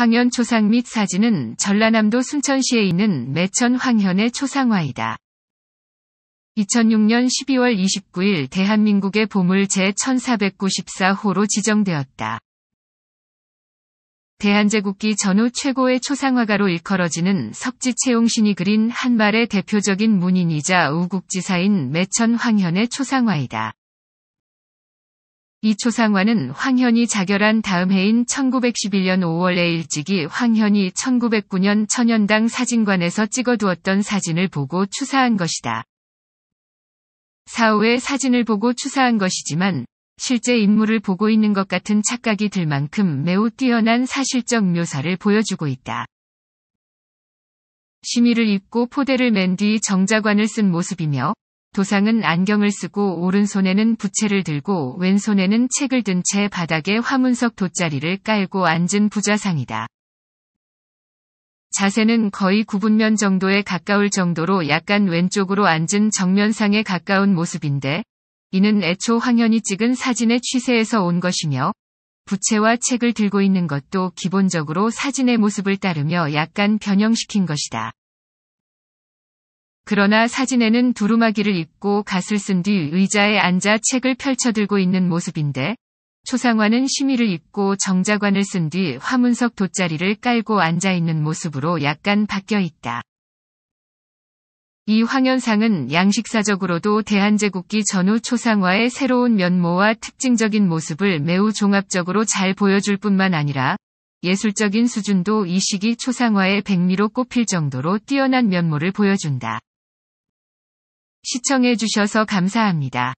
황현 초상 및 사진은 전라남도 순천시에 있는 매천 황현의 초상화이다. 2006년 12월 29일 대한민국의 보물 제1494호로 지정되었다. 대한제국기 전후 최고의 초상화가로 일컬어지는 석지채용신이 그린 한말의 대표적인 문인이자 우국지사인 매천 황현의 초상화이다. 이초상화는 황현이 자결한 다음 해인 1911년 5월에 일찍이 황현이 1909년 천연당 사진관에서 찍어두었던 사진을 보고 추사한 것이다. 사후에 사진을 보고 추사한 것이지만 실제 인물을 보고 있는 것 같은 착각이 들 만큼 매우 뛰어난 사실적 묘사를 보여주고 있다. 심의를 입고 포대를 맨 뒤 정자관을 쓴 모습이며 도상은 안경을 쓰고 오른손에는 부채를 들고 왼손에는 책을 든 채 바닥에 화문석 돗자리를 깔고 앉은 부자상이다. 자세는 거의 구분면 정도에 가까울 정도로 약간 왼쪽으로 앉은 정면상에 가까운 모습인데 이는 애초 황현이 찍은 사진의 취세에서 온 것이며 부채와 책을 들고 있는 것도 기본적으로 사진의 모습을 따르며 약간 변형시킨 것이다. 그러나 사진에는 두루마기를 입고 갓을 쓴 뒤 의자에 앉아 책을 펼쳐들고 있는 모습인데 초상화는 심의를 입고 정자관을 쓴 뒤 화문석 돗자리를 깔고 앉아 있는 모습으로 약간 바뀌어 있다. 이 황현상은 양식사적으로도 대한제국기 전후 초상화의 새로운 면모와 특징적인 모습을 매우 종합적으로 잘 보여줄 뿐만 아니라 예술적인 수준도 이 시기 초상화의 백미로 꼽힐 정도로 뛰어난 면모를 보여준다. 시청해주셔서 감사합니다.